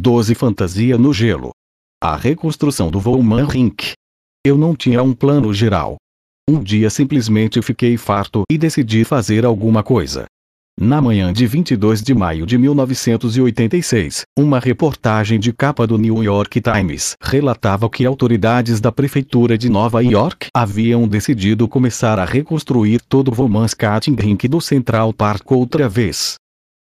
12 Fantasia no gelo. A reconstrução do Volman Rink. Eu não tinha um plano geral. Um dia simplesmente fiquei farto e decidi fazer alguma coisa. Na manhã de 22 de maio de 1986, uma reportagem de capa do New York Times relatava que autoridades da prefeitura de Nova York haviam decidido começar a reconstruir todo o Vomans Skating Rink do Central Park outra vez.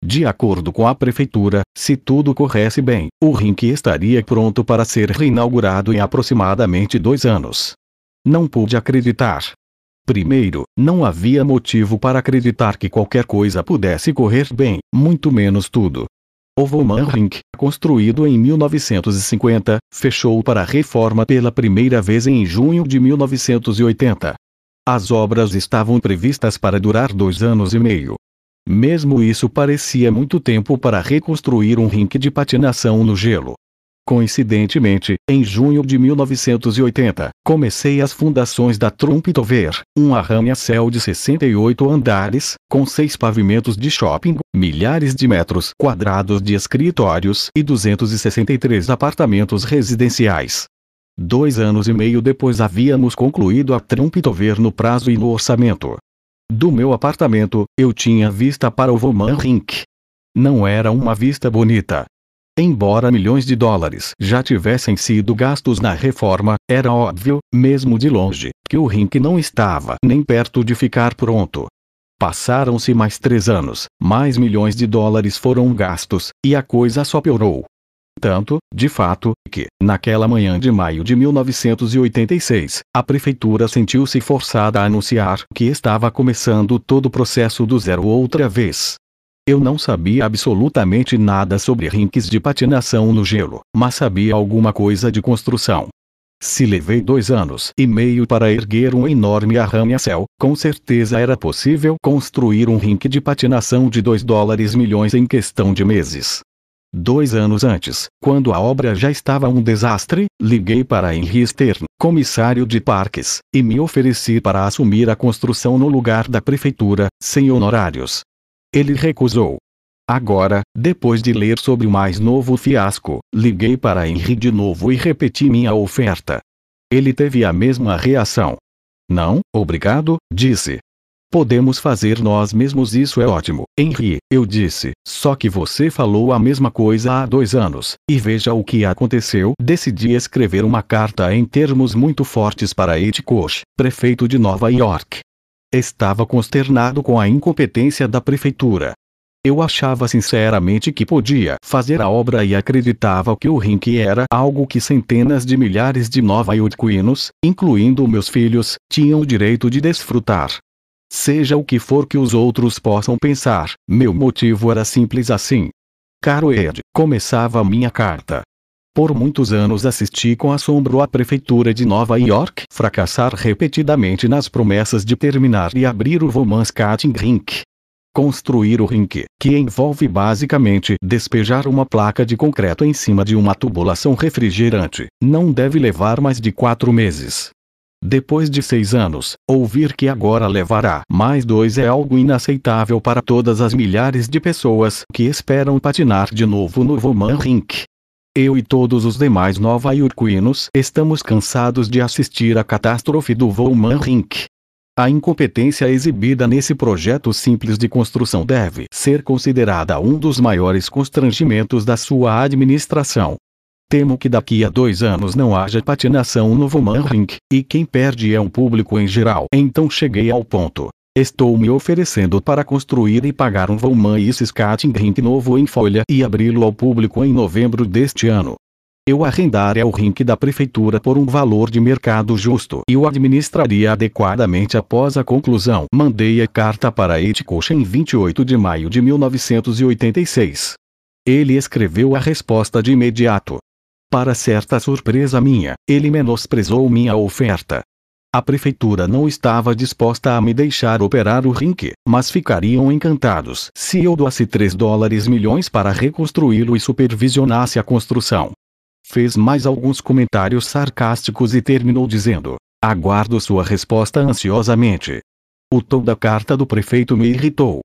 De acordo com a prefeitura, se tudo corresse bem, o rink estaria pronto para ser reinaugurado em aproximadamente dois anos. Não pude acreditar. Primeiro, não havia motivo para acreditar que qualquer coisa pudesse correr bem, muito menos tudo. O Volman Rink, construído em 1950, fechou para reforma pela primeira vez em junho de 1980. As obras estavam previstas para durar dois anos e meio. Mesmo isso parecia muito tempo para reconstruir um rink de patinação no gelo. Coincidentemente, em junho de 1980, comecei as fundações da Trumpetover, um arranha-céu de 68 andares, com seis pavimentos de shopping, milhares de metros quadrados de escritórios e 263 apartamentos residenciais. Dois anos e meio depois havíamos concluído a Trumpetover no prazo e no orçamento. Do meu apartamento, eu tinha vista para o Voman Rink. Não era uma vista bonita. Embora milhões de dólares já tivessem sido gastos na reforma, era óbvio, mesmo de longe, que o rink não estava nem perto de ficar pronto. Passaram-se mais três anos, mais milhões de dólares foram gastos, e a coisa só piorou. Tanto, de fato, que, naquela manhã de maio de 1986, a prefeitura sentiu-se forçada a anunciar que estava começando todo o processo do zero outra vez. Eu não sabia absolutamente nada sobre rinques de patinação no gelo, mas sabia alguma coisa de construção. Se levei dois anos e meio para erguer um enorme arranha-céu, com certeza era possível construir um rinque de patinação de 2 dólares milhões em questão de meses. Dois anos antes, quando a obra já estava um desastre, liguei para Henry Stern, comissário de parques, e me ofereci para assumir a construção no lugar da prefeitura, sem honorários. Ele recusou. Agora, depois de ler sobre o mais novo fiasco, liguei para Henry de novo e repeti minha oferta. Ele teve a mesma reação. Não, obrigado, disse, Podemos fazer nós mesmos isso é ótimo. Henry, eu disse, só que você falou a mesma coisa há dois anos, e veja o que aconteceu. Decidi escrever uma carta em termos muito fortes para Koch, prefeito de Nova York. Estava consternado com a incompetência da prefeitura. Eu achava sinceramente que podia fazer a obra e acreditava que o rink era algo que centenas de milhares de nova iorquinos, incluindo meus filhos, tinham o direito de desfrutar. Seja o que for que os outros possam pensar, meu motivo era simples assim. Caro Ed, começava minha carta. Por muitos anos assisti com assombro a prefeitura de Nova York fracassar repetidamente nas promessas de terminar e abrir o Woman's Cutting Rink. Construir o rink, que envolve basicamente despejar uma placa de concreto em cima de uma tubulação refrigerante, não deve levar mais de quatro meses. Depois de seis anos, ouvir que agora levará mais dois é algo inaceitável para todas as milhares de pessoas que esperam patinar de novo no Voman Rink. Eu e todos os demais nova-iorquinos estamos cansados de assistir à catástrofe do Voman Rink. A incompetência exibida nesse projeto simples de construção deve ser considerada um dos maiores constrangimentos da sua administração. Temo que daqui a dois anos não haja patinação no Vomanring, e quem perde é o público em geral. Então cheguei ao ponto. Estou me oferecendo para construir e pagar um Voman e Skating Rink novo em folha e abri-lo ao público em novembro deste ano. Eu arrendaria é o rink da prefeitura por um valor de mercado justo e o administraria adequadamente após a conclusão. Mandei a carta para Etcocha em 28 de maio de 1986. Ele escreveu a resposta de imediato. Para certa surpresa minha, ele menosprezou minha oferta. A prefeitura não estava disposta a me deixar operar o rink, mas ficariam encantados se eu doasse 3 dólares milhões para reconstruí-lo e supervisionasse a construção. Fez mais alguns comentários sarcásticos e terminou dizendo: Aguardo sua resposta ansiosamente. O tom da carta do prefeito me irritou.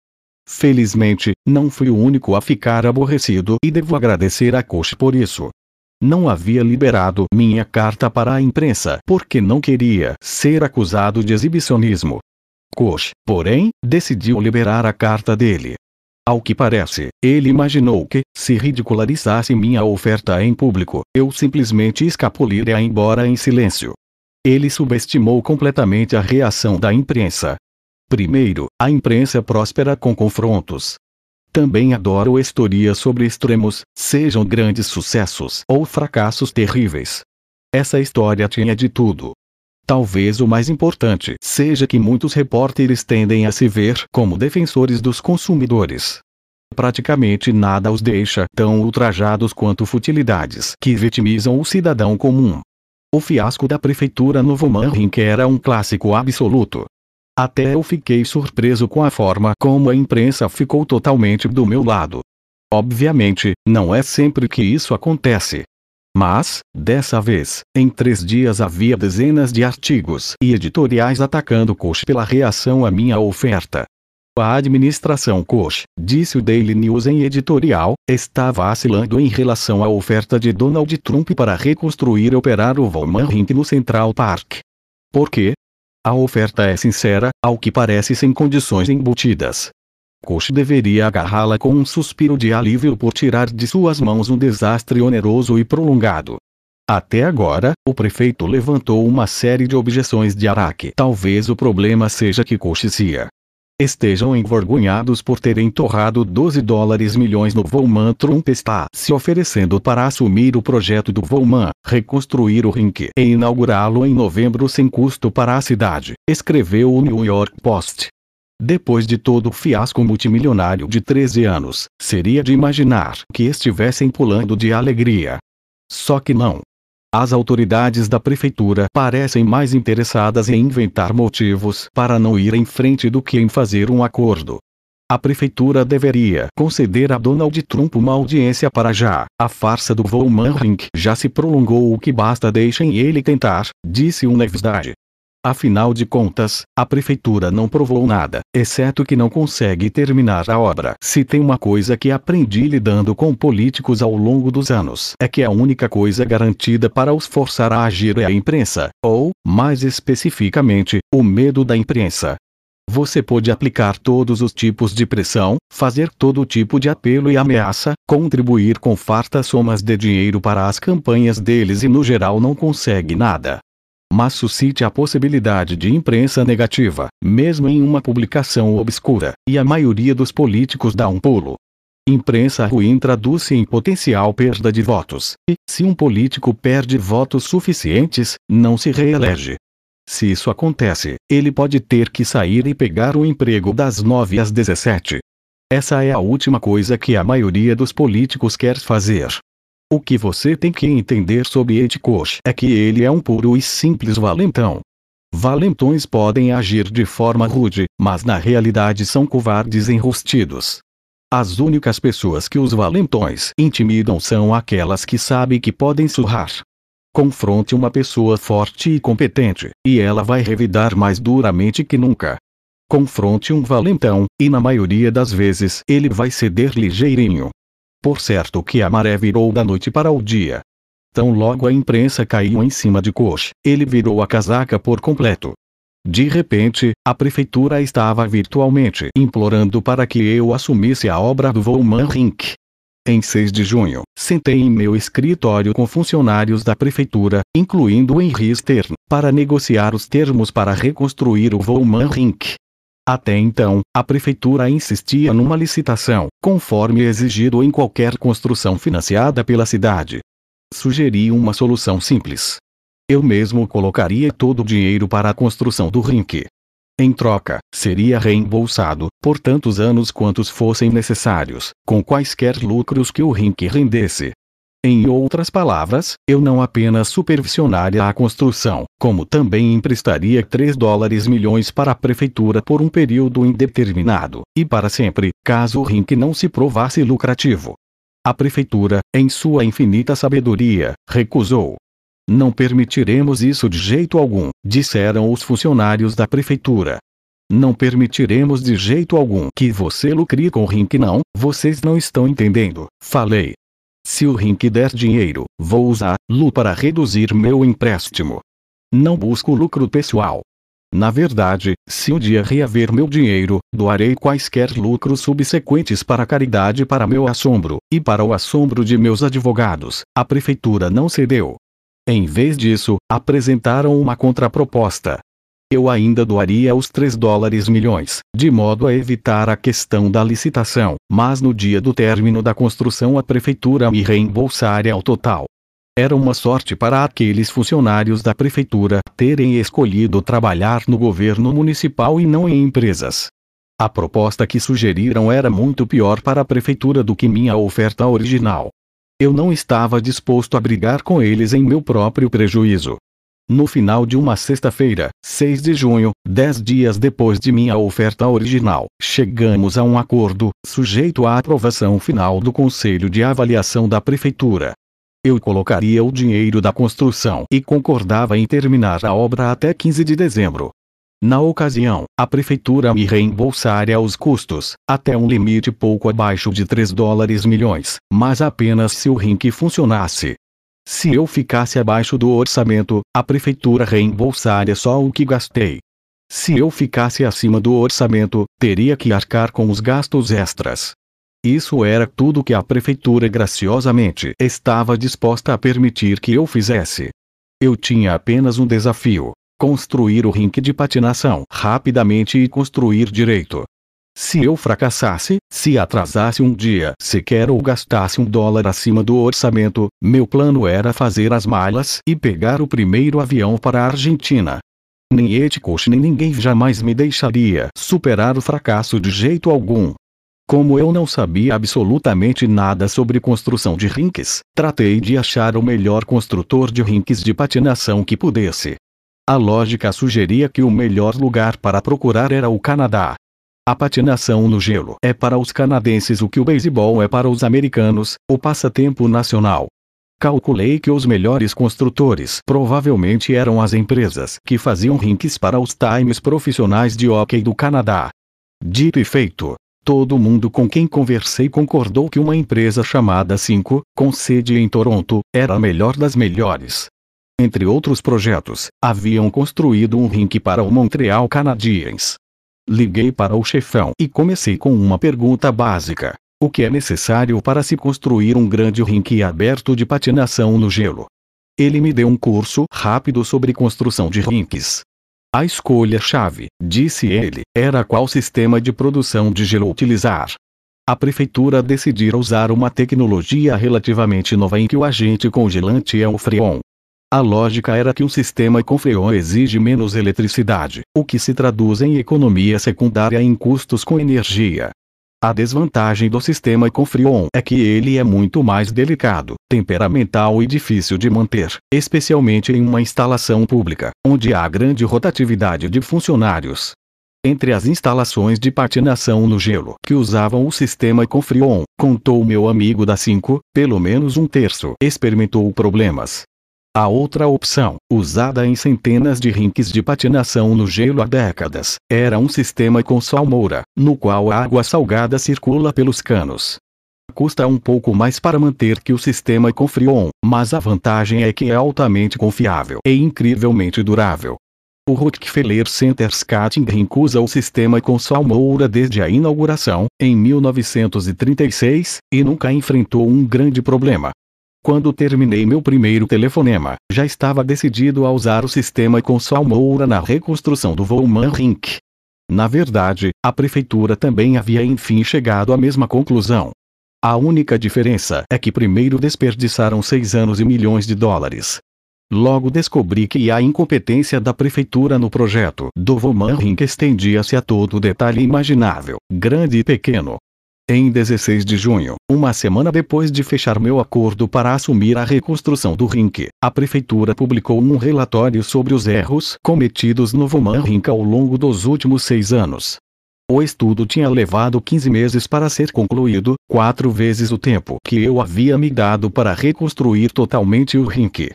Felizmente, não fui o único a ficar aborrecido e devo agradecer a Coach por isso. Não havia liberado minha carta para a imprensa porque não queria ser acusado de exibicionismo. Koch, porém, decidiu liberar a carta dele. Ao que parece, ele imaginou que, se ridicularizasse minha oferta em público, eu simplesmente escapuliria embora em silêncio. Ele subestimou completamente a reação da imprensa. Primeiro, a imprensa próspera com confrontos, também adoro historias sobre extremos, sejam grandes sucessos ou fracassos terríveis. Essa história tinha de tudo. Talvez o mais importante seja que muitos repórteres tendem a se ver como defensores dos consumidores. Praticamente nada os deixa tão ultrajados quanto futilidades que vitimizam o cidadão comum. O fiasco da prefeitura Novo Manring era um clássico absoluto. Até eu fiquei surpreso com a forma como a imprensa ficou totalmente do meu lado. Obviamente, não é sempre que isso acontece. Mas, dessa vez, em três dias havia dezenas de artigos e editoriais atacando Koch pela reação à minha oferta. A administração Koch, disse o Daily News em editorial, está vacilando em relação à oferta de Donald Trump para reconstruir e operar o Volman Rink no Central Park. Por quê? A oferta é sincera, ao que parece sem condições embutidas. Koch deveria agarrá-la com um suspiro de alívio por tirar de suas mãos um desastre oneroso e prolongado. Até agora, o prefeito levantou uma série de objeções de Araque. Talvez o problema seja que Koch estejam envergonhados por terem torrado 12 dólares milhões no Volman. Trump está se oferecendo para assumir o projeto do Volman, reconstruir o rink e inaugurá-lo em novembro sem custo para a cidade, escreveu o New York Post. Depois de todo o fiasco multimilionário de 13 anos, seria de imaginar que estivessem pulando de alegria. Só que não. As autoridades da prefeitura parecem mais interessadas em inventar motivos para não ir em frente do que em fazer um acordo. A prefeitura deveria conceder a Donald Trump uma audiência para já. A farsa do voo já se prolongou o que basta deixem ele tentar, disse o Nevesdade. Afinal de contas, a prefeitura não provou nada, exceto que não consegue terminar a obra. Se tem uma coisa que aprendi lidando com políticos ao longo dos anos, é que a única coisa garantida para os forçar a agir é a imprensa, ou, mais especificamente, o medo da imprensa. Você pode aplicar todos os tipos de pressão, fazer todo tipo de apelo e ameaça, contribuir com fartas somas de dinheiro para as campanhas deles e no geral não consegue nada mas suscite a possibilidade de imprensa negativa, mesmo em uma publicação obscura, e a maioria dos políticos dá um pulo. Imprensa ruim traduz-se em potencial perda de votos, e, se um político perde votos suficientes, não se reelege. Se isso acontece, ele pode ter que sair e pegar o emprego das 9 às 17. Essa é a última coisa que a maioria dos políticos quer fazer. O que você tem que entender sobre Etikos é que ele é um puro e simples valentão. Valentões podem agir de forma rude, mas na realidade são covardes enrustidos. As únicas pessoas que os valentões intimidam são aquelas que sabem que podem surrar. Confronte uma pessoa forte e competente, e ela vai revidar mais duramente que nunca. Confronte um valentão, e na maioria das vezes ele vai ceder ligeirinho. Por certo que a maré virou da noite para o dia. Tão logo a imprensa caiu em cima de Koch, ele virou a casaca por completo. De repente, a prefeitura estava virtualmente implorando para que eu assumisse a obra do Volman Rink. Em 6 de junho, sentei em meu escritório com funcionários da prefeitura, incluindo Henri Stern, para negociar os termos para reconstruir o Volman Rink. Até então, a prefeitura insistia numa licitação, conforme exigido em qualquer construção financiada pela cidade. Sugeri uma solução simples. Eu mesmo colocaria todo o dinheiro para a construção do rink. Em troca, seria reembolsado, por tantos anos quantos fossem necessários, com quaisquer lucros que o rink rendesse. Em outras palavras, eu não apenas supervisionaria a construção, como também emprestaria 3 dólares milhões para a prefeitura por um período indeterminado, e para sempre, caso o RINC não se provasse lucrativo. A prefeitura, em sua infinita sabedoria, recusou. Não permitiremos isso de jeito algum, disseram os funcionários da prefeitura. Não permitiremos de jeito algum que você lucre com o RINC não, vocês não estão entendendo, falei, se o Rink der dinheiro, vou usar Lu para reduzir meu empréstimo. Não busco lucro pessoal. Na verdade, se um dia reaver meu dinheiro, doarei quaisquer lucros subsequentes para a caridade para meu assombro, e para o assombro de meus advogados, a prefeitura não cedeu. Em vez disso, apresentaram uma contraproposta, eu ainda doaria os 3 dólares milhões, de modo a evitar a questão da licitação, mas no dia do término da construção a prefeitura me reembolsaria ao total. Era uma sorte para aqueles funcionários da prefeitura terem escolhido trabalhar no governo municipal e não em empresas. A proposta que sugeriram era muito pior para a prefeitura do que minha oferta original. Eu não estava disposto a brigar com eles em meu próprio prejuízo, no final de uma sexta-feira, 6 de junho, dez dias depois de minha oferta original, chegamos a um acordo, sujeito à aprovação final do Conselho de Avaliação da Prefeitura. Eu colocaria o dinheiro da construção e concordava em terminar a obra até 15 de dezembro. Na ocasião, a prefeitura me reembolsaria os custos, até um limite pouco abaixo de 3 dólares milhões, mas apenas se o RINC funcionasse. Se eu ficasse abaixo do orçamento, a prefeitura reembolsaria só o que gastei. Se eu ficasse acima do orçamento, teria que arcar com os gastos extras. Isso era tudo que a prefeitura graciosamente estava disposta a permitir que eu fizesse. Eu tinha apenas um desafio: construir o rink de patinação rapidamente e construir direito. Se eu fracassasse, se atrasasse um dia sequer ou gastasse um dólar acima do orçamento, meu plano era fazer as malas e pegar o primeiro avião para a Argentina. Nem Etcoach nem ninguém jamais me deixaria superar o fracasso de jeito algum. Como eu não sabia absolutamente nada sobre construção de rinques, tratei de achar o melhor construtor de rinques de patinação que pudesse. A lógica sugeria que o melhor lugar para procurar era o Canadá, a patinação no gelo é para os canadenses o que o beisebol é para os americanos, o passatempo nacional. Calculei que os melhores construtores provavelmente eram as empresas que faziam rinques para os times profissionais de hóquei do Canadá. Dito e feito, todo mundo com quem conversei concordou que uma empresa chamada 5, com sede em Toronto, era a melhor das melhores. Entre outros projetos, haviam construído um rink para o Montreal Canadiens, Liguei para o chefão e comecei com uma pergunta básica. O que é necessário para se construir um grande rink aberto de patinação no gelo? Ele me deu um curso rápido sobre construção de rinks. A escolha-chave, disse ele, era qual sistema de produção de gelo utilizar. A prefeitura decidiu usar uma tecnologia relativamente nova em que o agente congelante é o freon. A lógica era que um sistema com freon exige menos eletricidade, o que se traduz em economia secundária em custos com energia. A desvantagem do sistema com Freon é que ele é muito mais delicado, temperamental e difícil de manter, especialmente em uma instalação pública, onde há grande rotatividade de funcionários. Entre as instalações de patinação no gelo que usavam o sistema com Freon, contou meu amigo da 5, pelo menos um terço experimentou problemas, a outra opção, usada em centenas de rinques de patinação no gelo há décadas, era um sistema com salmoura, no qual a água salgada circula pelos canos. Custa um pouco mais para manter que o sistema com Freon, mas a vantagem é que é altamente confiável e incrivelmente durável. O Rockefeller Center Skating Rink usa o sistema com salmoura desde a inauguração, em 1936, e nunca enfrentou um grande problema. Quando terminei meu primeiro telefonema, já estava decidido a usar o sistema com Sal Moura na reconstrução do voo Rink. Na verdade, a prefeitura também havia enfim chegado à mesma conclusão. A única diferença é que primeiro desperdiçaram seis anos e milhões de dólares. Logo descobri que a incompetência da prefeitura no projeto do Rink estendia-se a todo detalhe imaginável, grande e pequeno, em 16 de junho, uma semana depois de fechar meu acordo para assumir a reconstrução do rink, a prefeitura publicou um relatório sobre os erros cometidos no Voman Rink ao longo dos últimos seis anos. O estudo tinha levado 15 meses para ser concluído, quatro vezes o tempo que eu havia me dado para reconstruir totalmente o rink.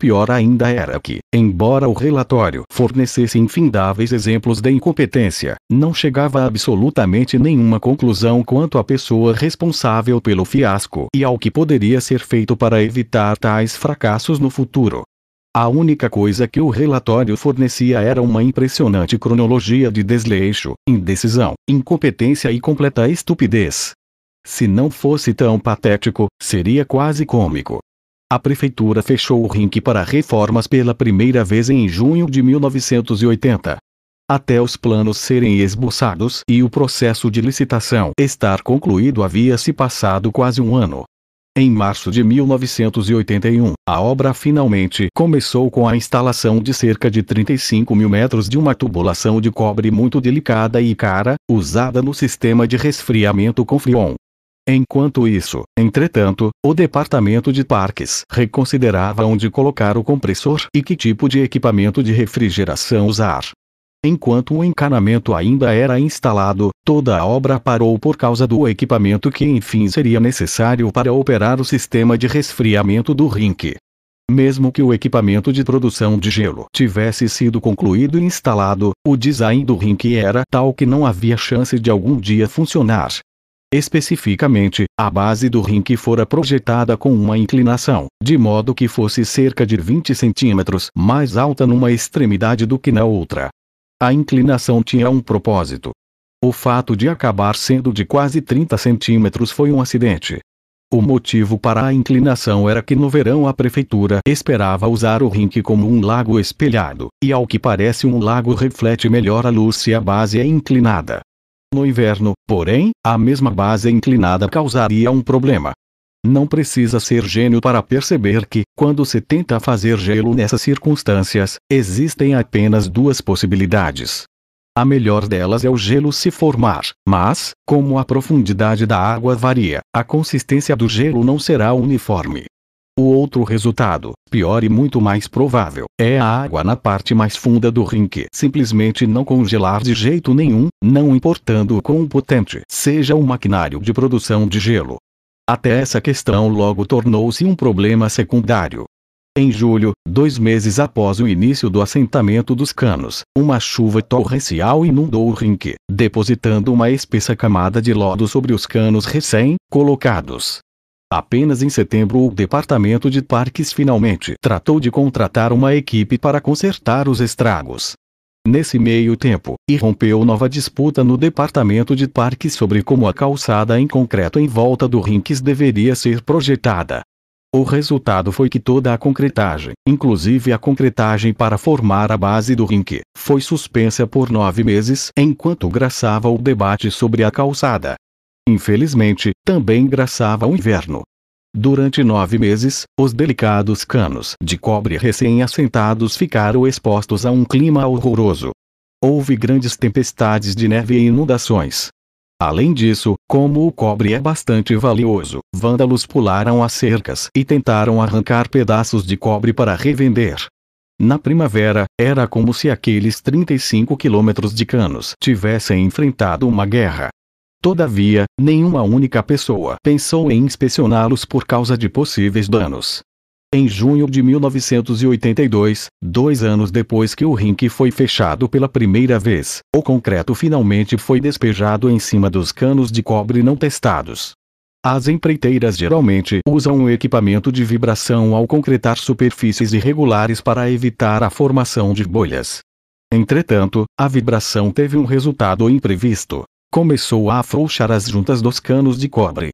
Pior ainda era que, embora o relatório fornecesse infindáveis exemplos de incompetência, não chegava a absolutamente nenhuma conclusão quanto à pessoa responsável pelo fiasco e ao que poderia ser feito para evitar tais fracassos no futuro. A única coisa que o relatório fornecia era uma impressionante cronologia de desleixo, indecisão, incompetência e completa estupidez. Se não fosse tão patético, seria quase cômico. A prefeitura fechou o rink para reformas pela primeira vez em junho de 1980. Até os planos serem esboçados e o processo de licitação estar concluído havia se passado quase um ano. Em março de 1981, a obra finalmente começou com a instalação de cerca de 35 mil metros de uma tubulação de cobre muito delicada e cara, usada no sistema de resfriamento com Frion, Enquanto isso, entretanto, o Departamento de Parques reconsiderava onde colocar o compressor e que tipo de equipamento de refrigeração usar. Enquanto o encanamento ainda era instalado, toda a obra parou por causa do equipamento que enfim seria necessário para operar o sistema de resfriamento do rink. Mesmo que o equipamento de produção de gelo tivesse sido concluído e instalado, o design do rink era tal que não havia chance de algum dia funcionar especificamente, a base do rink fora projetada com uma inclinação, de modo que fosse cerca de 20 centímetros mais alta numa extremidade do que na outra. A inclinação tinha um propósito. O fato de acabar sendo de quase 30 centímetros foi um acidente. O motivo para a inclinação era que no verão a prefeitura esperava usar o rink como um lago espelhado, e ao que parece um lago reflete melhor a luz se a base é inclinada. No inverno, porém, a mesma base inclinada causaria um problema. Não precisa ser gênio para perceber que, quando se tenta fazer gelo nessas circunstâncias, existem apenas duas possibilidades. A melhor delas é o gelo se formar, mas, como a profundidade da água varia, a consistência do gelo não será uniforme. O outro resultado, pior e muito mais provável, é a água na parte mais funda do rink simplesmente não congelar de jeito nenhum, não importando o quão potente seja o maquinário de produção de gelo. Até essa questão logo tornou-se um problema secundário. Em julho, dois meses após o início do assentamento dos canos, uma chuva torrencial inundou o rinque, depositando uma espessa camada de lodo sobre os canos recém-colocados. Apenas em setembro o Departamento de Parques finalmente tratou de contratar uma equipe para consertar os estragos. Nesse meio tempo, irrompeu nova disputa no Departamento de Parques sobre como a calçada em concreto em volta do Rinques deveria ser projetada. O resultado foi que toda a concretagem, inclusive a concretagem para formar a base do rink, foi suspensa por nove meses enquanto graçava o debate sobre a calçada infelizmente, também graçava o inverno. Durante nove meses, os delicados canos de cobre recém-assentados ficaram expostos a um clima horroroso. Houve grandes tempestades de neve e inundações. Além disso, como o cobre é bastante valioso, vândalos pularam as cercas e tentaram arrancar pedaços de cobre para revender. Na primavera, era como se aqueles 35 quilômetros de canos tivessem enfrentado uma guerra. Todavia, nenhuma única pessoa pensou em inspecioná-los por causa de possíveis danos. Em junho de 1982, dois anos depois que o rink foi fechado pela primeira vez, o concreto finalmente foi despejado em cima dos canos de cobre não testados. As empreiteiras geralmente usam um equipamento de vibração ao concretar superfícies irregulares para evitar a formação de bolhas. Entretanto, a vibração teve um resultado imprevisto começou a afrouxar as juntas dos canos de cobre.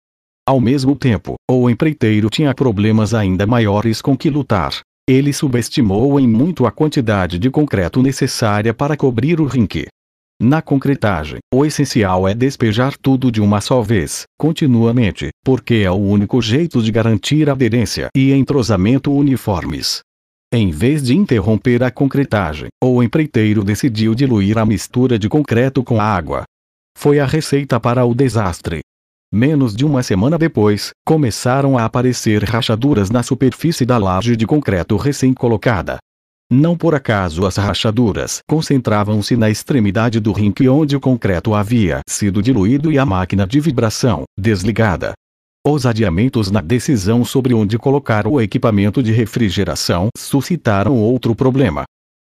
Ao mesmo tempo, o empreiteiro tinha problemas ainda maiores com que lutar. Ele subestimou em muito a quantidade de concreto necessária para cobrir o rinque. Na concretagem, o essencial é despejar tudo de uma só vez, continuamente, porque é o único jeito de garantir aderência e entrosamento uniformes. Em vez de interromper a concretagem, o empreiteiro decidiu diluir a mistura de concreto com água, foi a receita para o desastre. Menos de uma semana depois, começaram a aparecer rachaduras na superfície da laje de concreto recém-colocada. Não por acaso as rachaduras concentravam-se na extremidade do rinque onde o concreto havia sido diluído e a máquina de vibração desligada. Os adiamentos na decisão sobre onde colocar o equipamento de refrigeração suscitaram outro problema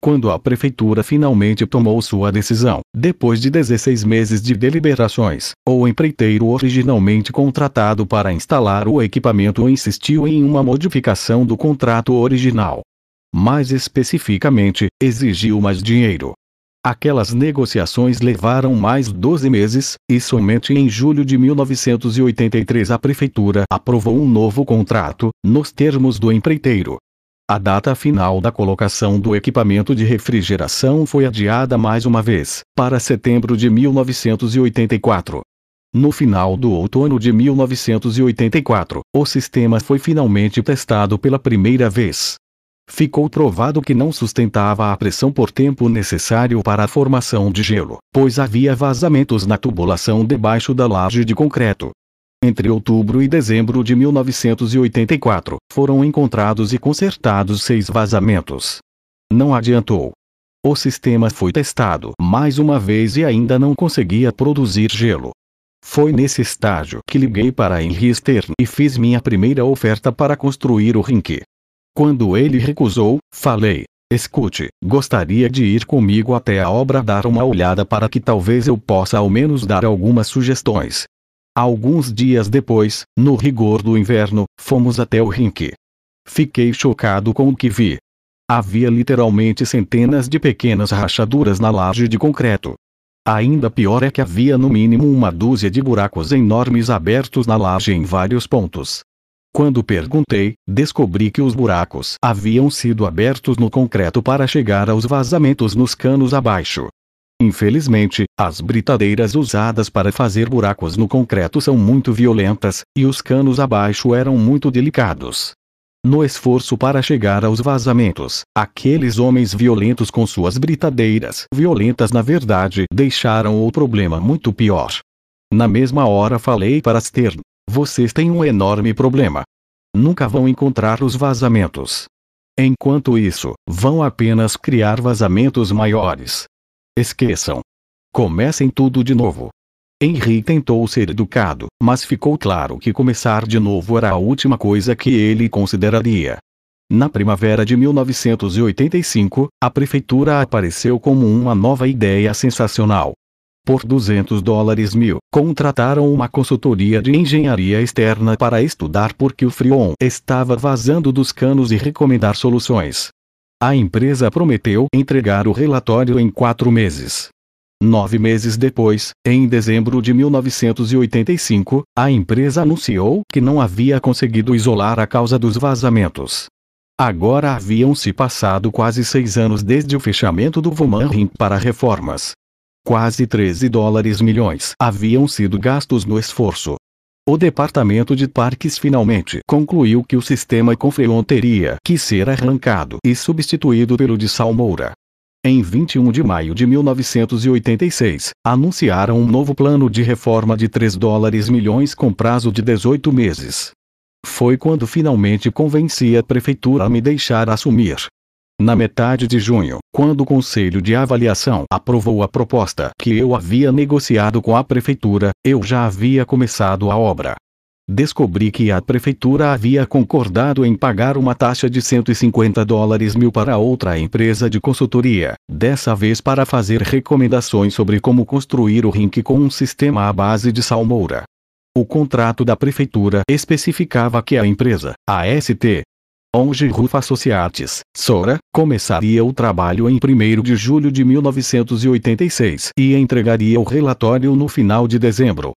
quando a prefeitura finalmente tomou sua decisão, depois de 16 meses de deliberações, o empreiteiro originalmente contratado para instalar o equipamento insistiu em uma modificação do contrato original. Mais especificamente, exigiu mais dinheiro. Aquelas negociações levaram mais 12 meses, e somente em julho de 1983 a prefeitura aprovou um novo contrato, nos termos do empreiteiro, a data final da colocação do equipamento de refrigeração foi adiada mais uma vez, para setembro de 1984. No final do outono de 1984, o sistema foi finalmente testado pela primeira vez. Ficou provado que não sustentava a pressão por tempo necessário para a formação de gelo, pois havia vazamentos na tubulação debaixo da laje de concreto, entre outubro e dezembro de 1984, foram encontrados e consertados seis vazamentos. Não adiantou. O sistema foi testado mais uma vez e ainda não conseguia produzir gelo. Foi nesse estágio que liguei para Henry Stern e fiz minha primeira oferta para construir o rink. Quando ele recusou, falei: Escute, gostaria de ir comigo até a obra dar uma olhada para que talvez eu possa ao menos dar algumas sugestões. Alguns dias depois, no rigor do inverno, fomos até o rink. Fiquei chocado com o que vi. Havia literalmente centenas de pequenas rachaduras na laje de concreto. Ainda pior é que havia no mínimo uma dúzia de buracos enormes abertos na laje em vários pontos. Quando perguntei, descobri que os buracos haviam sido abertos no concreto para chegar aos vazamentos nos canos abaixo. Infelizmente, as britadeiras usadas para fazer buracos no concreto são muito violentas, e os canos abaixo eram muito delicados. No esforço para chegar aos vazamentos, aqueles homens violentos com suas britadeiras violentas na verdade deixaram o problema muito pior. Na mesma hora falei para Stern: vocês têm um enorme problema. Nunca vão encontrar os vazamentos. Enquanto isso, vão apenas criar vazamentos maiores, Esqueçam. Comecem tudo de novo. Henry tentou ser educado, mas ficou claro que começar de novo era a última coisa que ele consideraria. Na primavera de 1985, a prefeitura apareceu como uma nova ideia sensacional. Por 200 dólares mil, contrataram uma consultoria de engenharia externa para estudar por que o Freon estava vazando dos canos e recomendar soluções. A empresa prometeu entregar o relatório em quatro meses. Nove meses depois, em dezembro de 1985, a empresa anunciou que não havia conseguido isolar a causa dos vazamentos. Agora haviam-se passado quase seis anos desde o fechamento do Vomanrin para reformas. Quase 13 dólares milhões haviam sido gastos no esforço, o Departamento de Parques finalmente concluiu que o sistema Confreon teria que ser arrancado e substituído pelo de Salmoura. Em 21 de maio de 1986, anunciaram um novo plano de reforma de 3 dólares milhões com prazo de 18 meses. Foi quando finalmente convenci a prefeitura a me deixar assumir na metade de junho, quando o Conselho de Avaliação aprovou a proposta que eu havia negociado com a Prefeitura, eu já havia começado a obra. Descobri que a Prefeitura havia concordado em pagar uma taxa de 150 dólares mil para outra empresa de consultoria, dessa vez para fazer recomendações sobre como construir o rink com um sistema à base de salmoura. O contrato da prefeitura especificava que a empresa, a ST, Onge Rufa Associates, Sora, começaria o trabalho em 1 de julho de 1986 e entregaria o relatório no final de dezembro.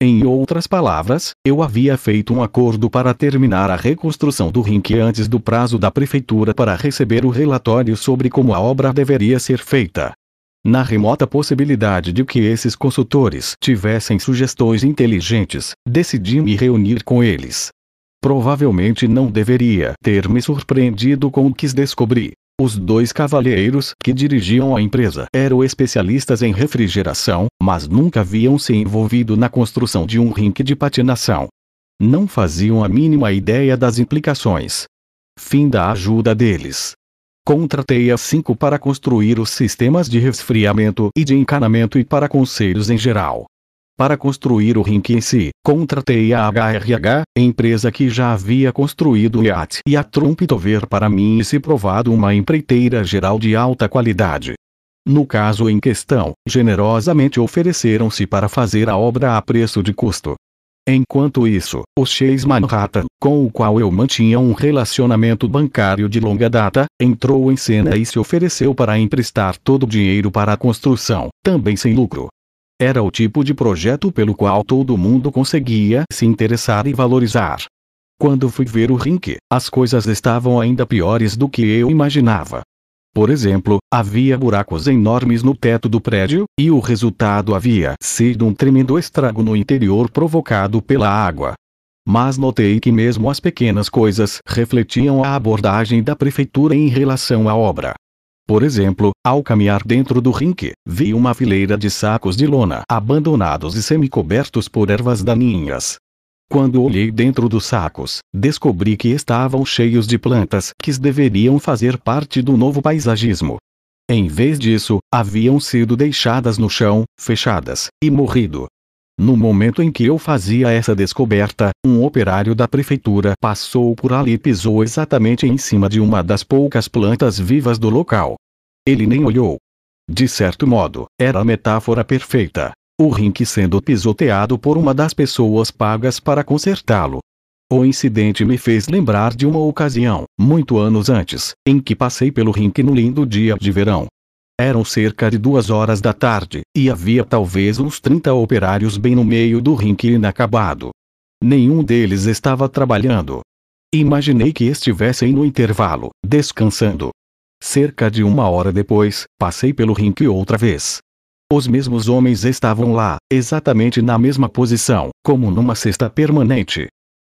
Em outras palavras, eu havia feito um acordo para terminar a reconstrução do rink antes do prazo da prefeitura para receber o relatório sobre como a obra deveria ser feita. Na remota possibilidade de que esses consultores tivessem sugestões inteligentes, decidi me reunir com eles. Provavelmente não deveria ter me surpreendido com o que descobri. Os dois cavalheiros que dirigiam a empresa eram especialistas em refrigeração, mas nunca haviam se envolvido na construção de um rink de patinação. Não faziam a mínima ideia das implicações. Fim da ajuda deles. Contratei a cinco para construir os sistemas de resfriamento e de encanamento e para conselhos em geral para construir o rink em si. Contratei a HRH, empresa que já havia construído o iate e a Trumptover para mim e se provado uma empreiteira geral de alta qualidade. No caso em questão, generosamente ofereceram-se para fazer a obra a preço de custo. Enquanto isso, o Chase Manhattan, com o qual eu mantinha um relacionamento bancário de longa data, entrou em cena e se ofereceu para emprestar todo o dinheiro para a construção, também sem lucro. Era o tipo de projeto pelo qual todo mundo conseguia se interessar e valorizar. Quando fui ver o rink, as coisas estavam ainda piores do que eu imaginava. Por exemplo, havia buracos enormes no teto do prédio, e o resultado havia sido um tremendo estrago no interior provocado pela água. Mas notei que mesmo as pequenas coisas refletiam a abordagem da prefeitura em relação à obra. Por exemplo, ao caminhar dentro do rinque, vi uma fileira de sacos de lona abandonados e semicobertos por ervas daninhas. Quando olhei dentro dos sacos, descobri que estavam cheios de plantas que deveriam fazer parte do novo paisagismo. Em vez disso, haviam sido deixadas no chão, fechadas, e morrido. No momento em que eu fazia essa descoberta, um operário da prefeitura passou por ali e pisou exatamente em cima de uma das poucas plantas vivas do local. Ele nem olhou. De certo modo, era a metáfora perfeita. O rink sendo pisoteado por uma das pessoas pagas para consertá-lo. O incidente me fez lembrar de uma ocasião, muito anos antes, em que passei pelo rink no lindo dia de verão, eram cerca de duas horas da tarde, e havia talvez uns 30 operários bem no meio do rinque inacabado. Nenhum deles estava trabalhando. Imaginei que estivessem no intervalo, descansando. Cerca de uma hora depois, passei pelo rinque outra vez. Os mesmos homens estavam lá, exatamente na mesma posição, como numa cesta permanente.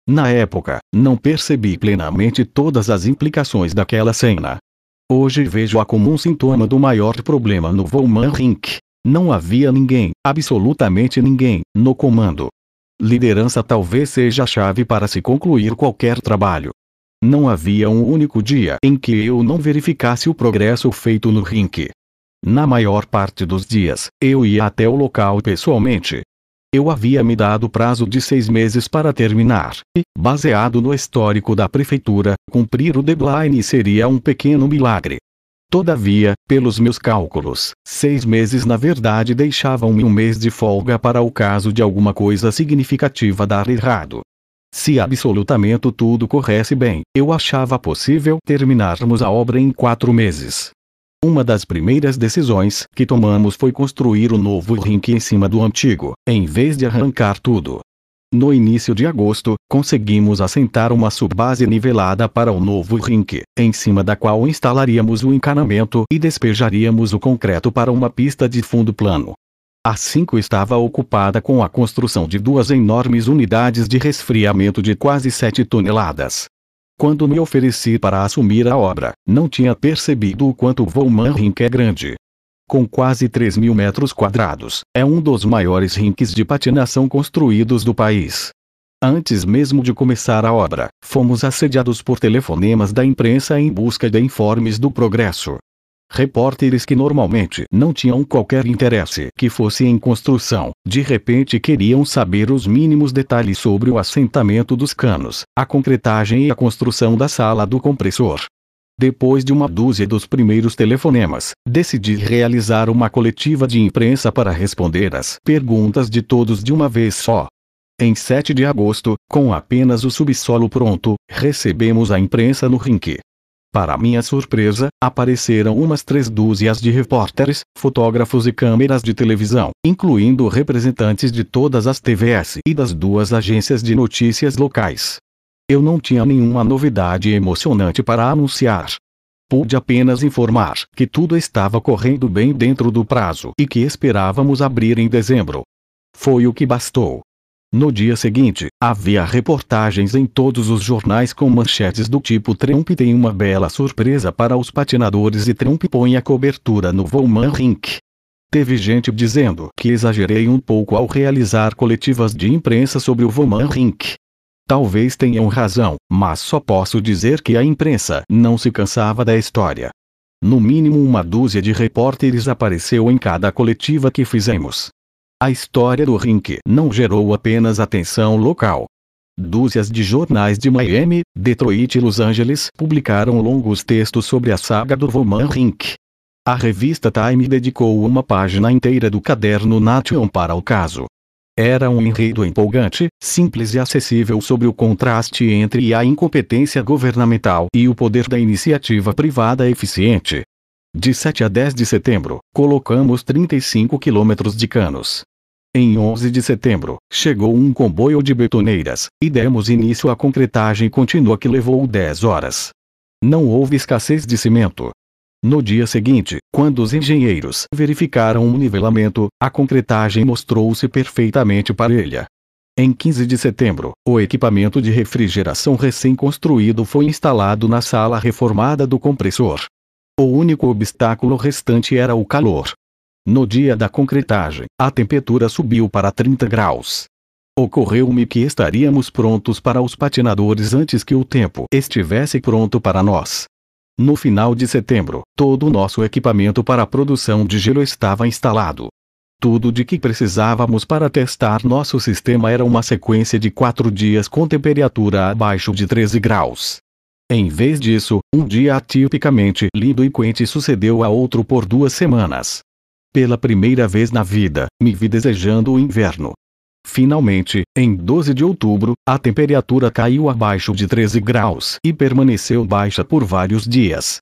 Na época, não percebi plenamente todas as implicações daquela cena, Hoje vejo-a como um sintoma do maior problema no Volman Rink. Não havia ninguém, absolutamente ninguém, no comando. Liderança talvez seja a chave para se concluir qualquer trabalho. Não havia um único dia em que eu não verificasse o progresso feito no rink. Na maior parte dos dias, eu ia até o local pessoalmente, eu havia me dado prazo de seis meses para terminar, e, baseado no histórico da prefeitura, cumprir o deadline seria um pequeno milagre. Todavia, pelos meus cálculos, seis meses na verdade deixavam-me um mês de folga para o caso de alguma coisa significativa dar errado. Se absolutamente tudo corresse bem, eu achava possível terminarmos a obra em quatro meses. Uma das primeiras decisões que tomamos foi construir o novo rink em cima do antigo, em vez de arrancar tudo. No início de agosto, conseguimos assentar uma subbase nivelada para o novo rink, em cima da qual instalaríamos o encanamento e despejaríamos o concreto para uma pista de fundo plano. A 5 estava ocupada com a construção de duas enormes unidades de resfriamento de quase 7 toneladas, quando me ofereci para assumir a obra, não tinha percebido o quanto Volman Rink é grande. Com quase 3 mil metros quadrados, é um dos maiores rinques de patinação construídos do país. Antes mesmo de começar a obra, fomos assediados por telefonemas da imprensa em busca de informes do progresso repórteres que normalmente não tinham qualquer interesse que fosse em construção, de repente queriam saber os mínimos detalhes sobre o assentamento dos canos, a concretagem e a construção da sala do compressor. Depois de uma dúzia dos primeiros telefonemas, decidi realizar uma coletiva de imprensa para responder às perguntas de todos de uma vez só. Em 7 de agosto, com apenas o subsolo pronto, recebemos a imprensa no rink. Para minha surpresa, apareceram umas três dúzias de repórteres, fotógrafos e câmeras de televisão, incluindo representantes de todas as TVS e das duas agências de notícias locais. Eu não tinha nenhuma novidade emocionante para anunciar. Pude apenas informar que tudo estava correndo bem dentro do prazo e que esperávamos abrir em dezembro. Foi o que bastou. No dia seguinte, havia reportagens em todos os jornais com manchetes do tipo Trump tem uma bela surpresa para os patinadores e Trump põe a cobertura no Volman Rink. Teve gente dizendo que exagerei um pouco ao realizar coletivas de imprensa sobre o Volman Rink. Talvez tenham razão, mas só posso dizer que a imprensa não se cansava da história. No mínimo uma dúzia de repórteres apareceu em cada coletiva que fizemos. A história do rink não gerou apenas atenção local. Dúzias de jornais de Miami, Detroit e Los Angeles publicaram longos textos sobre a saga do Roman Rink. A revista Time dedicou uma página inteira do caderno Nation para o caso. Era um enredo empolgante, simples e acessível sobre o contraste entre a incompetência governamental e o poder da iniciativa privada eficiente. De 7 a 10 de setembro, colocamos 35 quilômetros de canos. Em 11 de setembro, chegou um comboio de betoneiras, e demos início à concretagem contínua que levou 10 horas. Não houve escassez de cimento. No dia seguinte, quando os engenheiros verificaram o nivelamento, a concretagem mostrou-se perfeitamente parelha. Em 15 de setembro, o equipamento de refrigeração recém-construído foi instalado na sala reformada do compressor. O único obstáculo restante era o calor. No dia da concretagem, a temperatura subiu para 30 graus. Ocorreu-me que estaríamos prontos para os patinadores antes que o tempo estivesse pronto para nós. No final de setembro, todo o nosso equipamento para a produção de gelo estava instalado. Tudo de que precisávamos para testar nosso sistema era uma sequência de quatro dias com temperatura abaixo de 13 graus. Em vez disso, um dia atipicamente lindo e quente sucedeu a outro por duas semanas. Pela primeira vez na vida, me vi desejando o inverno. Finalmente, em 12 de outubro, a temperatura caiu abaixo de 13 graus e permaneceu baixa por vários dias.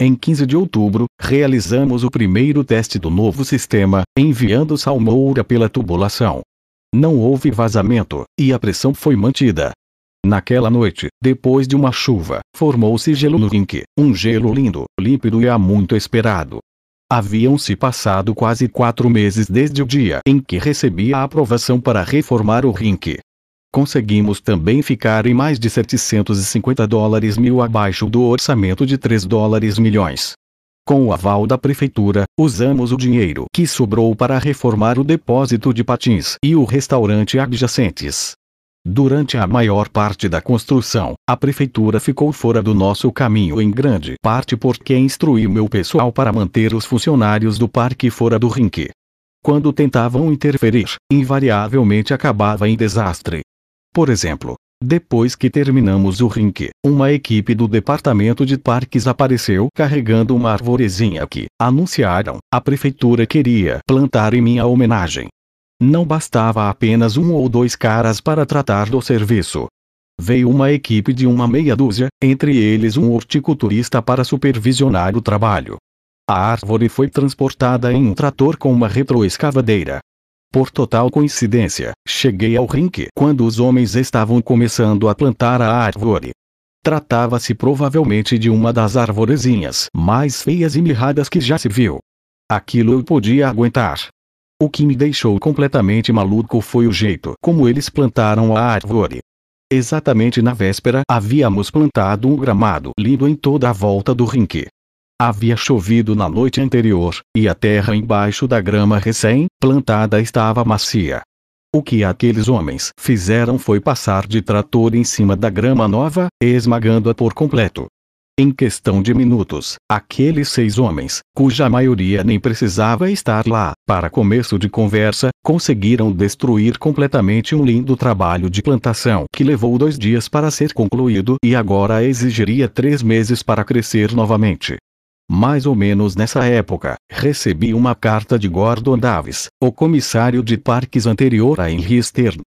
Em 15 de outubro, realizamos o primeiro teste do novo sistema, enviando salmoura pela tubulação. Não houve vazamento, e a pressão foi mantida, Naquela noite, depois de uma chuva, formou-se gelo no rink, um gelo lindo, límpido e há muito esperado. Haviam-se passado quase quatro meses desde o dia em que recebi a aprovação para reformar o rink. Conseguimos também ficar em mais de 750 dólares mil abaixo do orçamento de 3 dólares milhões. Com o aval da prefeitura, usamos o dinheiro que sobrou para reformar o depósito de patins e o restaurante adjacentes. Durante a maior parte da construção, a prefeitura ficou fora do nosso caminho em grande parte porque instruí meu pessoal para manter os funcionários do parque fora do rinque. Quando tentavam interferir, invariavelmente acabava em desastre. Por exemplo, depois que terminamos o rinque, uma equipe do departamento de parques apareceu carregando uma arvorezinha que, anunciaram, a prefeitura queria plantar em minha homenagem. Não bastava apenas um ou dois caras para tratar do serviço. Veio uma equipe de uma meia dúzia, entre eles um horticulturista para supervisionar o trabalho. A árvore foi transportada em um trator com uma retroescavadeira. Por total coincidência, cheguei ao rinque quando os homens estavam começando a plantar a árvore. Tratava-se provavelmente de uma das arvorezinhas mais feias e mirradas que já se viu. Aquilo eu podia aguentar, o que me deixou completamente maluco foi o jeito como eles plantaram a árvore. Exatamente na véspera havíamos plantado um gramado lindo em toda a volta do rinque. Havia chovido na noite anterior, e a terra embaixo da grama recém-plantada estava macia. O que aqueles homens fizeram foi passar de trator em cima da grama nova, esmagando-a por completo. Em questão de minutos, aqueles seis homens, cuja maioria nem precisava estar lá, para começo de conversa, conseguiram destruir completamente um lindo trabalho de plantação que levou dois dias para ser concluído e agora exigiria três meses para crescer novamente. Mais ou menos nessa época, recebi uma carta de Gordon Davis, o comissário de parques anterior a Henry Stern,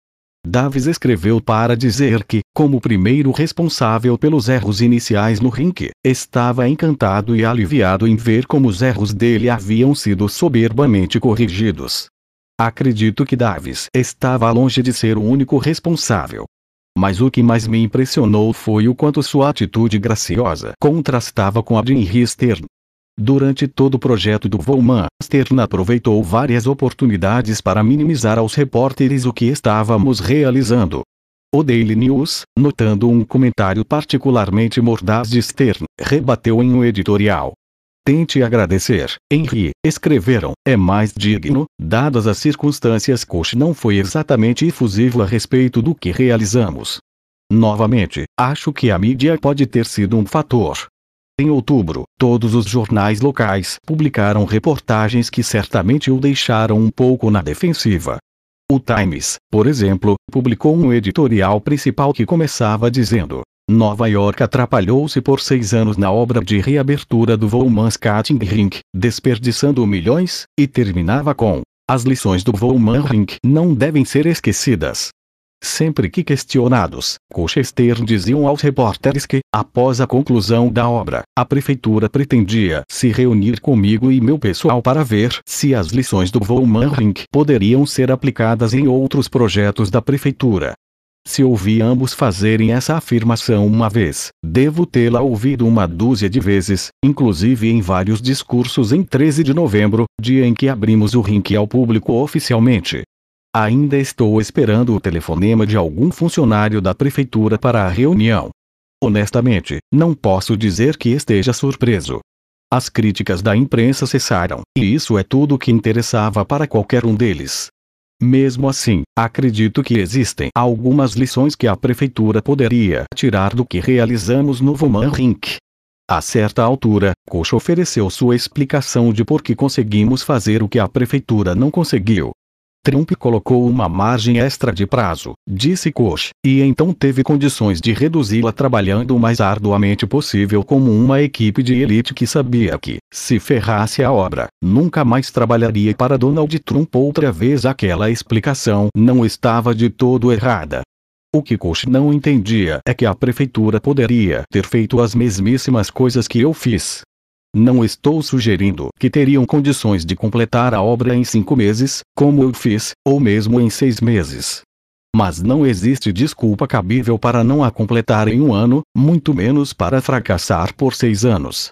Davis escreveu para dizer que, como primeiro responsável pelos erros iniciais no rink, estava encantado e aliviado em ver como os erros dele haviam sido soberbamente corrigidos. Acredito que Davis estava longe de ser o único responsável. Mas o que mais me impressionou foi o quanto sua atitude graciosa contrastava com a de Henry Stern, Durante todo o projeto do Volman, Stern aproveitou várias oportunidades para minimizar aos repórteres o que estávamos realizando. O Daily News, notando um comentário particularmente mordaz de Stern, rebateu em um editorial. Tente agradecer, Henry, escreveram, é mais digno, dadas as circunstâncias Koch não foi exatamente efusivo a respeito do que realizamos. Novamente, acho que a mídia pode ter sido um fator, em outubro, todos os jornais locais publicaram reportagens que certamente o deixaram um pouco na defensiva. O Times, por exemplo, publicou um editorial principal que começava dizendo: Nova York atrapalhou-se por seis anos na obra de reabertura do voo Manhattan Rink, desperdiçando milhões, e terminava com: As lições do voo Rink não devem ser esquecidas. Sempre que questionados, Colchester diziam aos repórteres que, após a conclusão da obra, a prefeitura pretendia se reunir comigo e meu pessoal para ver se as lições do Volmaring poderiam ser aplicadas em outros projetos da prefeitura. Se ouvi ambos fazerem essa afirmação uma vez, devo tê-la ouvido uma dúzia de vezes, inclusive em vários discursos em 13 de novembro, dia em que abrimos o rink ao público oficialmente. Ainda estou esperando o telefonema de algum funcionário da prefeitura para a reunião. Honestamente, não posso dizer que esteja surpreso. As críticas da imprensa cessaram, e isso é tudo o que interessava para qualquer um deles. Mesmo assim, acredito que existem algumas lições que a prefeitura poderia tirar do que realizamos no Voman Rink. A certa altura, Coxa ofereceu sua explicação de por que conseguimos fazer o que a prefeitura não conseguiu, Trump colocou uma margem extra de prazo, disse Koch, e então teve condições de reduzi-la trabalhando o mais arduamente possível como uma equipe de elite que sabia que, se ferrasse a obra, nunca mais trabalharia para Donald Trump outra vez aquela explicação não estava de todo errada. O que Koch não entendia é que a prefeitura poderia ter feito as mesmíssimas coisas que eu fiz, não estou sugerindo que teriam condições de completar a obra em cinco meses, como eu fiz, ou mesmo em seis meses. Mas não existe desculpa cabível para não a completar em um ano, muito menos para fracassar por seis anos.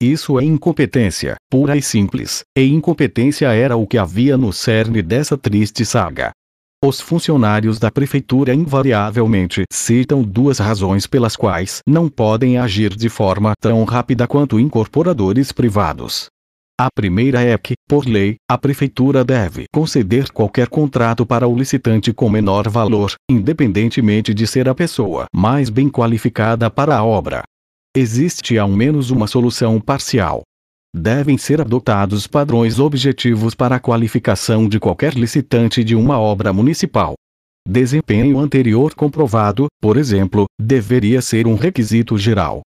Isso é incompetência, pura e simples, e incompetência era o que havia no cerne dessa triste saga. Os funcionários da prefeitura invariavelmente citam duas razões pelas quais não podem agir de forma tão rápida quanto incorporadores privados. A primeira é que, por lei, a prefeitura deve conceder qualquer contrato para o licitante com menor valor, independentemente de ser a pessoa mais bem qualificada para a obra. Existe ao menos uma solução parcial, devem ser adotados padrões objetivos para a qualificação de qualquer licitante de uma obra municipal. Desempenho anterior comprovado, por exemplo, deveria ser um requisito geral.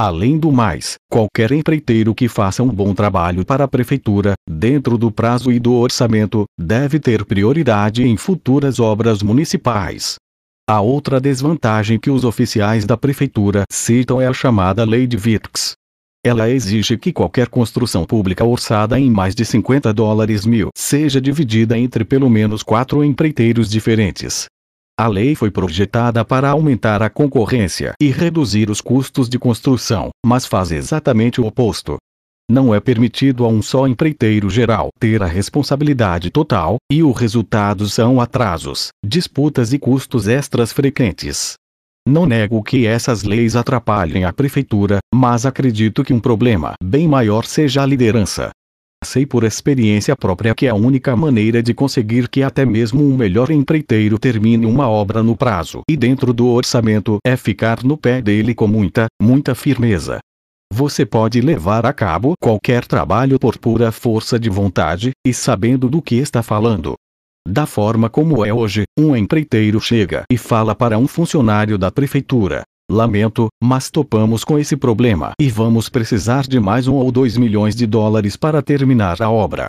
Além do mais, qualquer empreiteiro que faça um bom trabalho para a prefeitura, dentro do prazo e do orçamento, deve ter prioridade em futuras obras municipais. A outra desvantagem que os oficiais da prefeitura citam é a chamada Lei de Virks, ela exige que qualquer construção pública orçada em mais de 50 dólares mil seja dividida entre pelo menos quatro empreiteiros diferentes. A lei foi projetada para aumentar a concorrência e reduzir os custos de construção, mas faz exatamente o oposto. Não é permitido a um só empreiteiro geral ter a responsabilidade total, e o resultado são atrasos, disputas e custos extras frequentes. Não nego que essas leis atrapalhem a prefeitura, mas acredito que um problema bem maior seja a liderança. Sei por experiência própria que é a única maneira de conseguir que até mesmo um melhor empreiteiro termine uma obra no prazo e dentro do orçamento é ficar no pé dele com muita, muita firmeza. Você pode levar a cabo qualquer trabalho por pura força de vontade e sabendo do que está falando, da forma como é hoje, um empreiteiro chega e fala para um funcionário da prefeitura: Lamento, mas topamos com esse problema e vamos precisar de mais um ou dois milhões de dólares para terminar a obra.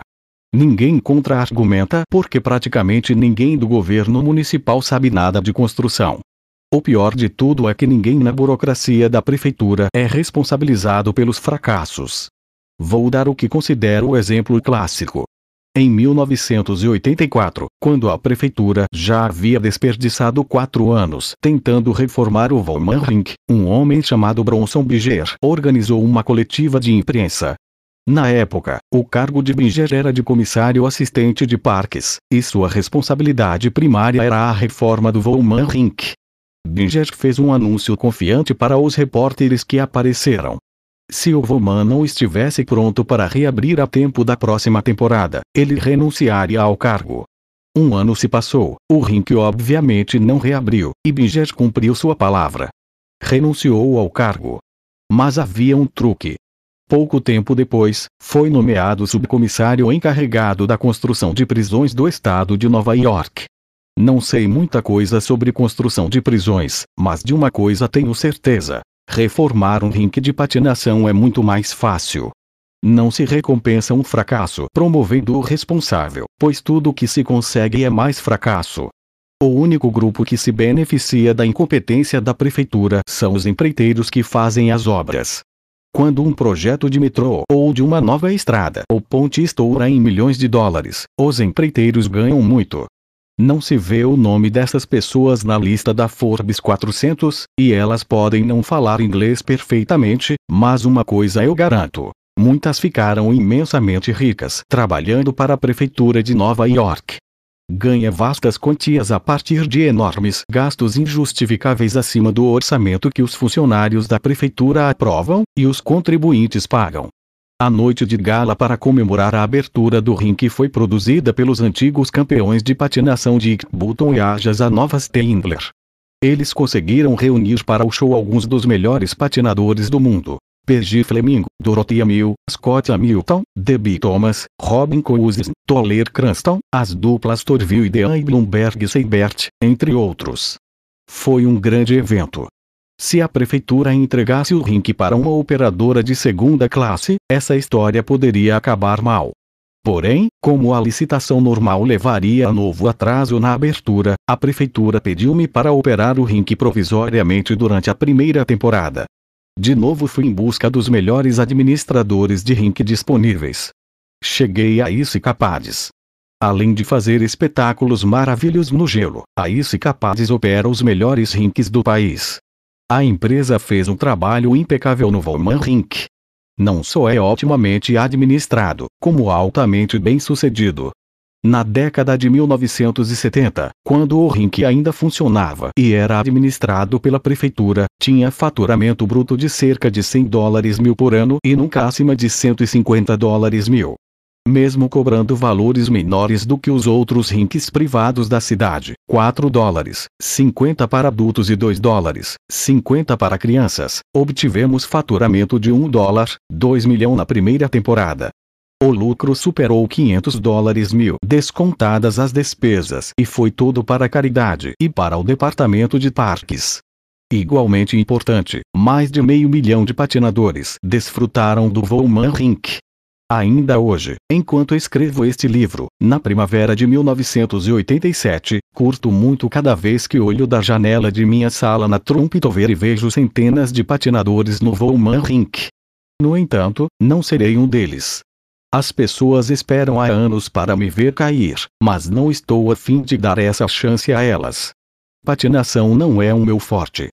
Ninguém contra-argumenta porque praticamente ninguém do governo municipal sabe nada de construção. O pior de tudo é que ninguém na burocracia da prefeitura é responsabilizado pelos fracassos. Vou dar o que considero o exemplo clássico. Em 1984, quando a prefeitura já havia desperdiçado quatro anos tentando reformar o Volman Rink, um homem chamado Bronson Biger organizou uma coletiva de imprensa. Na época, o cargo de Binger era de comissário assistente de parques, e sua responsabilidade primária era a reforma do Volman Rink. Binger fez um anúncio confiante para os repórteres que apareceram. Se o Voman não estivesse pronto para reabrir a tempo da próxima temporada, ele renunciaria ao cargo. Um ano se passou, o rink obviamente não reabriu, e Binger cumpriu sua palavra. Renunciou ao cargo. Mas havia um truque. Pouco tempo depois, foi nomeado subcomissário encarregado da construção de prisões do estado de Nova York. Não sei muita coisa sobre construção de prisões, mas de uma coisa tenho certeza: Reformar um rink de patinação é muito mais fácil. Não se recompensa um fracasso promovendo o responsável, pois tudo o que se consegue é mais fracasso. O único grupo que se beneficia da incompetência da prefeitura são os empreiteiros que fazem as obras. Quando um projeto de metrô ou de uma nova estrada ou ponte estoura em milhões de dólares, os empreiteiros ganham muito. Não se vê o nome dessas pessoas na lista da Forbes 400, e elas podem não falar inglês perfeitamente, mas uma coisa eu garanto: muitas ficaram imensamente ricas trabalhando para a prefeitura de Nova York. Ganha vastas quantias a partir de enormes gastos injustificáveis acima do orçamento que os funcionários da prefeitura aprovam e os contribuintes pagam. A noite de gala para comemorar a abertura do rink foi produzida pelos antigos campeões de patinação de Button e Ajas a Nova Steindler. Eles conseguiram reunir para o show alguns dos melhores patinadores do mundo. P.G. Fleming, Dorothea Mill, Scott Hamilton, Debbie Thomas, Robin Cousins, Toller Cranston, as duplas Torville e Deanne Bloomberg e Seibert, entre outros. Foi um grande evento, se a prefeitura entregasse o rink para uma operadora de segunda classe, essa história poderia acabar mal. Porém, como a licitação normal levaria a novo atraso na abertura, a prefeitura pediu-me para operar o rink provisoriamente durante a primeira temporada. De novo fui em busca dos melhores administradores de rink disponíveis. Cheguei a Ice Capades. Além de fazer espetáculos maravilhosos no gelo, a Ice Capades opera os melhores rinks do país. A empresa fez um trabalho impecável no Volman Rink. Não só é otimamente administrado, como altamente bem sucedido. Na década de 1970, quando o rink ainda funcionava e era administrado pela prefeitura, tinha faturamento bruto de cerca de 100 dólares mil por ano e nunca acima de 150 dólares mil mesmo cobrando valores menores do que os outros rinques privados da cidade. 4 dólares, 50 para adultos e 2 dólares, 50 para crianças. Obtivemos faturamento de 1 dólar, 2 milhão na primeira temporada. O lucro superou 500 dólares mil, descontadas as despesas, e foi todo para a caridade e para o departamento de parques. Igualmente importante, mais de meio milhão de patinadores desfrutaram do Volman Rink, Ainda hoje, enquanto escrevo este livro, na primavera de 1987, curto muito cada vez que olho da janela de minha sala na Trumpetover e vejo centenas de patinadores no Volman Rink. No entanto, não serei um deles. As pessoas esperam há anos para me ver cair, mas não estou a fim de dar essa chance a elas. Patinação não é o meu forte.